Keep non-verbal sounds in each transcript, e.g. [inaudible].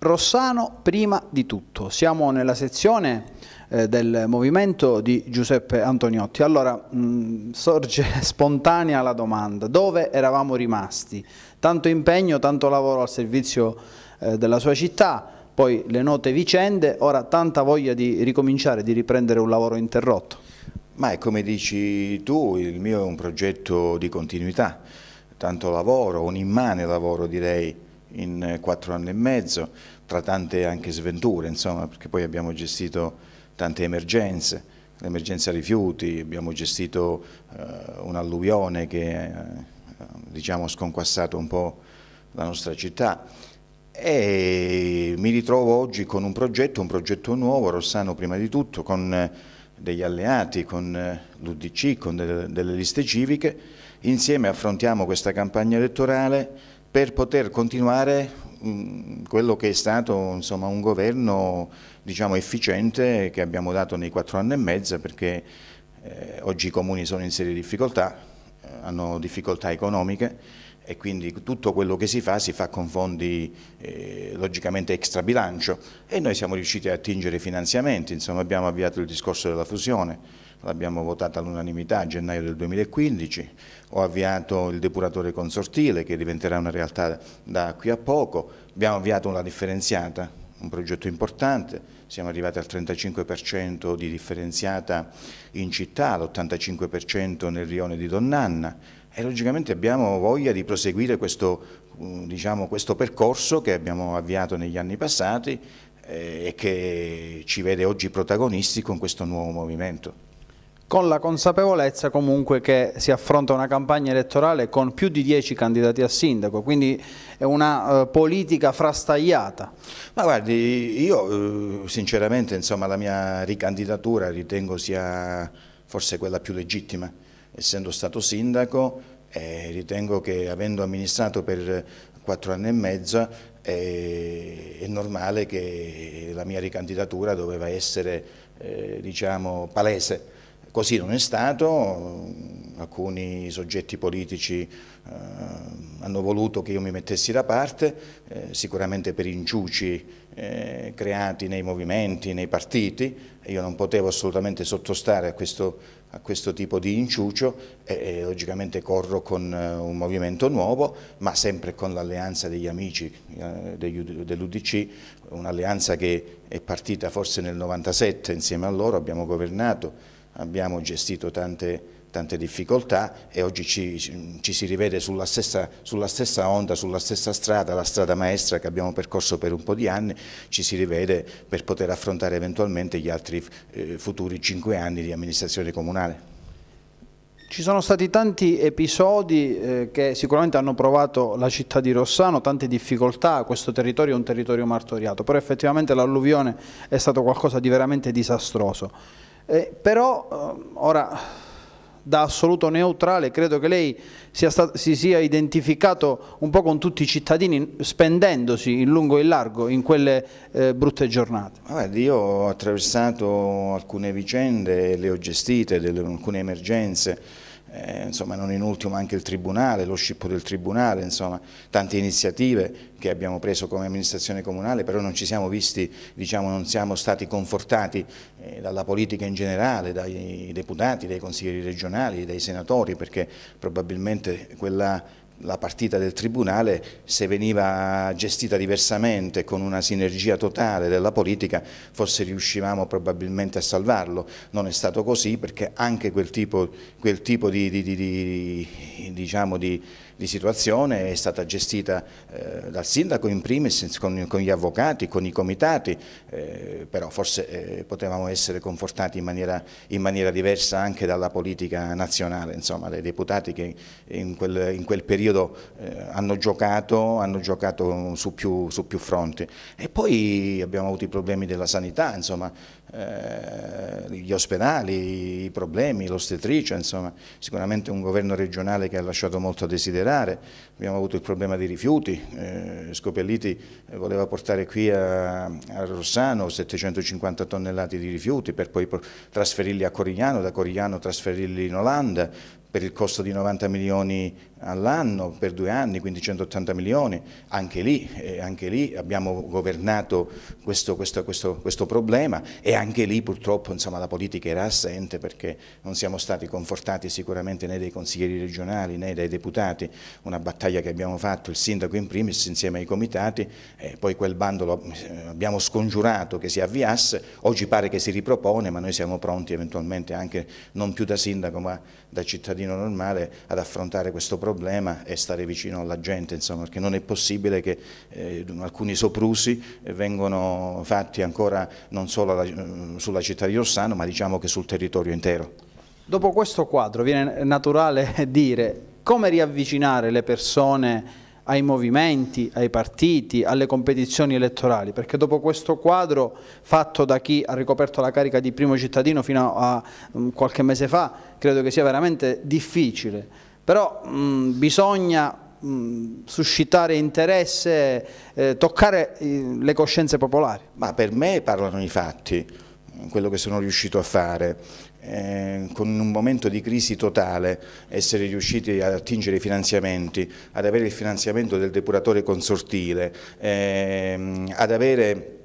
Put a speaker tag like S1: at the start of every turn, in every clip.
S1: Rossano prima di tutto. Siamo nella sezione eh, del movimento di Giuseppe Antoniotti. Allora mh, mm, sorge [laughs] spontanea la domanda, dove eravamo rimasti? Tanto impegno, tanto lavoro al servizio eh, della sua città, poi le note vicende, ora tanta voglia di
S2: ricominciare, di riprendere un lavoro interrotto. Ma è come dici tu, il mio è un progetto di continuità, tanto lavoro, un immane lavoro direi, in eh, quattro anni e mezzo, tra tante anche sventure, insomma, perché poi abbiamo gestito tante emergenze, l'emergenza rifiuti, abbiamo gestito eh, un'alluvione che ha eh, diciamo sconquassato un po' la nostra città e mi ritrovo oggi con un progetto, un progetto nuovo, Rossano prima di tutto, con eh, degli alleati, con eh, l'UDC, con delle, delle liste civiche, insieme affrontiamo questa campagna elettorale per poter continuare mm, quello che è stato insomma, un governo diciamo, efficiente che abbiamo dato nei quattro anni e mezzo perché eh, oggi i comuni sono in serie difficoltà, eh, hanno difficoltà economiche e quindi tutto quello che si fa si fa con fondi eh, logicamente extra bilancio e noi siamo riusciti a attingere finanziamenti, insomma abbiamo avviato il discorso della fusione, l'abbiamo votata all'unanimità a gennaio del 2015, ho avviato il depuratore consortile che diventerà una realtà da qui a poco, abbiamo avviato una differenziata un progetto importante, siamo arrivati al 35% di differenziata in città, all'85% nel rione di Donnanna e logicamente abbiamo voglia di proseguire questo, mm, diciamo, questo percorso che abbiamo avviato negli anni passati eh, e che ci vede oggi protagonisti con questo nuovo movimento con la consapevolezza comunque che si
S1: affronta una campagna elettorale con più di 10 candidati a sindaco, quindi è una eh, politica frastagliata.
S2: Ma guardi, io eh, sinceramente insomma, la mia ricandidatura ritengo sia forse quella più legittima, essendo stato sindaco eh, ritengo che avendo amministrato per quattro anni e mezzo eh, è normale che la mia ricandidatura doveva essere eh, diciamo, palese Così non è stato, alcuni soggetti politici eh, hanno voluto che io mi mettessi da parte, eh, sicuramente per inciuci eh, creati nei movimenti, nei partiti, io non potevo assolutamente sottostare a questo, a questo tipo di inciucio e, e logicamente corro con eh, un movimento nuovo, ma sempre con l'alleanza degli amici eh, dell'Udc, un'alleanza che è partita forse nel 97 insieme a loro, abbiamo governato abbiamo gestito tante tante difficoltà e oggi ci, ci si rivede sulla stessa, sulla stessa, onda, sulla stessa strada, la strada maestra che abbiamo percorso per un po' di anni, ci si rivede per poter affrontare eventualmente gli altri eh, futuri cinque anni di amministrazione comunale.
S1: Ci sono stati tanti episodi eh, che sicuramente hanno provato la città di Rossano, tante difficoltà, questo territorio è un territorio martoriato, però effettivamente l'alluvione è stato qualcosa di veramente disastroso. Eh, però, eh, ora, da assoluto neutrale, credo che lei sia stato, si sia identificato un po' con tutti i cittadini spendendosi in lungo e in largo in quelle eh, brutte giornate.
S2: Guardi, io ho attraversato alcune vicende, le ho gestite, delle, alcune emergenze, eh, insomma, non in ultimo anche il Tribunale, lo scippo del Tribunale, insomma, tante iniziative che abbiamo preso come amministrazione comunale, però non ci siamo visti, diciamo, non siamo stati confortati eh, dalla politica in generale, dai deputati, dai consiglieri regionali, dai senatori, perché probabilmente quella la partita del Tribunale, se veniva gestita diversamente con una sinergia totale della politica, forse riuscivamo probabilmente a salvarlo. Non è stato così perché anche quel tipo, quel tipo di, di, di, di diciamo di situazione è stata gestita eh, dal sindaco in primis, con, con, gli avvocati, con i comitati, eh, però forse eh, potevamo essere confortati in maniera, in maniera, diversa anche dalla politica nazionale, insomma dai deputati che in quel, in quel periodo eh, hanno giocato, hanno giocato su più, su più fronti. E poi abbiamo avuto i problemi della sanità, insomma eh, gli ospedali, i problemi, l'ostetricia, insomma, sicuramente un governo regionale che ha lasciato molto a desiderare, abbiamo avuto il problema dei rifiuti, eh, Scopelliti voleva portare qui a, a, Rossano 750 tonnellate di rifiuti per poi trasferirli a Corigliano, da Corigliano trasferirli in Olanda, per il costo di 90 milioni all'anno per due anni, quindi 180 milioni, anche lì, eh, anche lì abbiamo governato questo, questo, questo, questo, problema e anche lì purtroppo insomma, la politica era assente perché non siamo stati confortati sicuramente né dai consiglieri regionali né dai deputati, una battaglia che abbiamo fatto il sindaco in primis insieme ai comitati, eh, poi quel bando lo eh, abbiamo scongiurato che si avviasse, oggi pare che si ripropone ma noi siamo pronti eventualmente anche non più da sindaco ma da cittadino cittadino normale ad affrontare questo problema e stare vicino alla gente, insomma, perché non è possibile che eh, alcuni soprusi vengano fatti ancora non solo alla, eh, sulla città di Rossano ma diciamo che sul territorio intero.
S1: Dopo questo quadro viene naturale [laughs] dire come riavvicinare le persone ai movimenti, ai partiti, alle competizioni elettorali, perché dopo questo quadro fatto da chi ha ricoperto la carica di primo cittadino fino a mm, qualche mese fa, credo che sia veramente difficile, però mh, mm, bisogna mh, mm, suscitare interesse,
S2: eh, toccare eh, le coscienze popolari. Ma per me parlano i fatti quello che sono riuscito a fare, eh, con un momento di crisi totale, essere riusciti ad attingere i finanziamenti, ad avere il finanziamento del depuratore consortile, eh, ad avere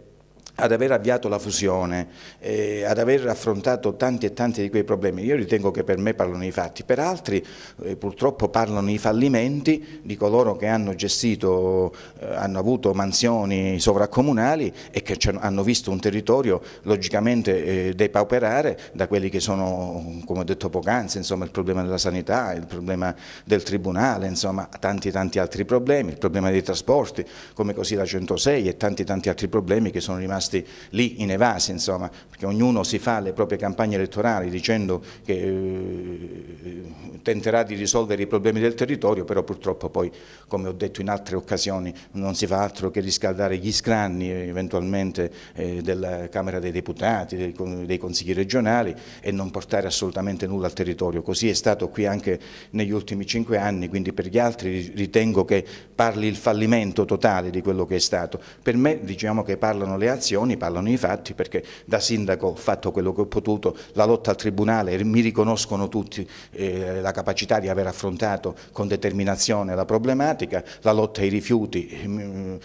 S2: ad aver avviato la fusione, eh, ad aver affrontato tanti e tanti di quei problemi, io ritengo che per me parlano i fatti, per altri eh, purtroppo parlano i fallimenti di coloro che hanno gestito, eh, hanno avuto mansioni sovracomunali e che hanno visto un territorio logicamente eh, depauperare da quelli che sono, come ho detto poc'anzi, il problema della sanità, il problema del tribunale, insomma tanti tanti altri problemi, il problema dei trasporti, come così la 106 e tanti tanti altri problemi che sono rimasti rimasti lì inevasi, insomma, perché ognuno si fa le proprie campagne elettorali dicendo che eh, tenterà di risolvere i problemi del territorio, però purtroppo poi, come ho detto in altre occasioni, non si fa altro che riscaldare gli scranni eh, eventualmente eh, della Camera dei Deputati, dei consigli regionali e non portare assolutamente nulla al territorio. Così è stato qui anche negli ultimi cinque anni, quindi per gli altri ritengo che parli il fallimento totale di quello che è stato. Per me diciamo che parlano le azioni dichiarazioni, parlano i fatti perché da sindaco ho fatto quello che ho potuto, la lotta al tribunale, mi riconoscono tutti eh, la capacità di aver affrontato con determinazione la problematica, la lotta ai rifiuti mm,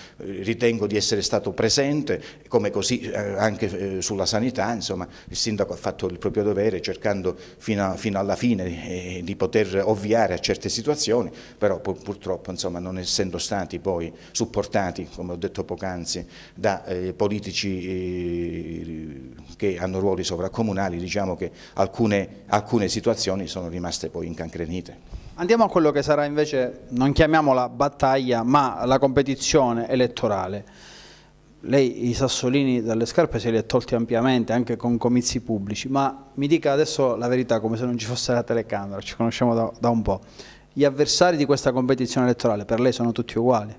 S2: ritengo di essere stato presente, come così eh, anche eh, sulla sanità, insomma il sindaco ha fatto il proprio dovere cercando fino, a, fino alla fine eh, di poter ovviare a certe situazioni, però purtroppo insomma, non essendo stati poi supportati, come ho detto poc'anzi, da eh, politici sindaci eh, che hanno ruoli sovracomunali, diciamo che alcune, alcune situazioni sono rimaste poi incancrenite.
S1: Andiamo a quello che sarà invece, non chiamiamola battaglia, ma la competizione elettorale. Lei i sassolini dalle scarpe se li ha tolti ampiamente, anche con comizi pubblici, ma mi dica adesso la verità, come se non ci fosse la telecamera, ci conosciamo da, da un po'.
S2: Gli avversari di questa competizione elettorale per lei sono tutti uguali?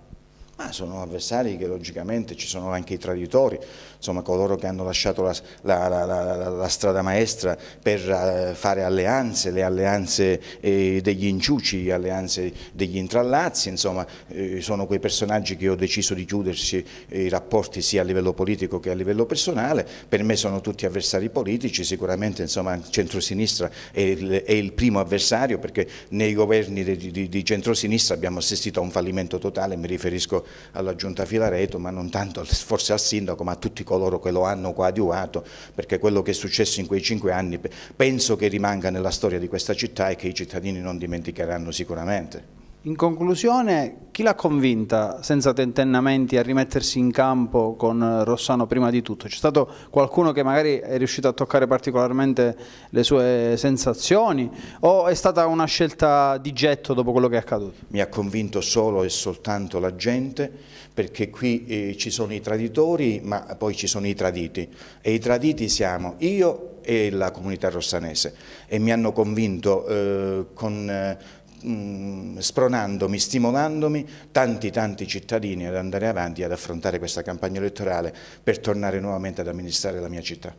S2: ma sono avversari che logicamente ci sono anche i traditori, insomma coloro che hanno lasciato la, la, la, la strada maestra per eh, fare alleanze, le alleanze eh, degli inciuci, le alleanze degli intrallazzi, insomma eh, sono quei personaggi che ho deciso di chiudersi i rapporti sia a livello politico che a livello personale, per me sono tutti avversari politici, sicuramente insomma centrosinistra è il, è il primo avversario perché nei governi di, di, di centrosinistra abbiamo assistito a un fallimento totale, mi riferisco alla giunta Filareto, ma non tanto forse al sindaco, ma a tutti coloro che lo hanno coadiuvato, perché quello che è successo in quei cinque anni penso che rimanga nella storia di questa città e che i cittadini non dimenticheranno sicuramente.
S1: In conclusione, chi l'ha convinta senza tentennamenti a rimettersi in campo con eh, Rossano prima di tutto? C'è stato qualcuno che magari è riuscito a toccare particolarmente le sue sensazioni o è stata una scelta
S2: di getto dopo quello che è accaduto? Mi ha convinto solo e soltanto la gente perché qui eh, ci sono i traditori ma poi ci sono i traditi e i traditi siamo io e la comunità rossanese e mi hanno convinto eh, con... Eh, Mm, spronandomi, stimolandomi tanti tanti cittadini ad andare avanti ad affrontare questa campagna elettorale per tornare nuovamente ad amministrare la mia città.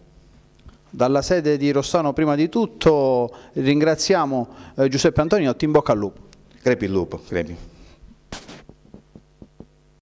S1: Dalla sede di Rossano prima di tutto ringraziamo eh, Giuseppe ti in bocca al lupo. Crepi il lupo, crepi.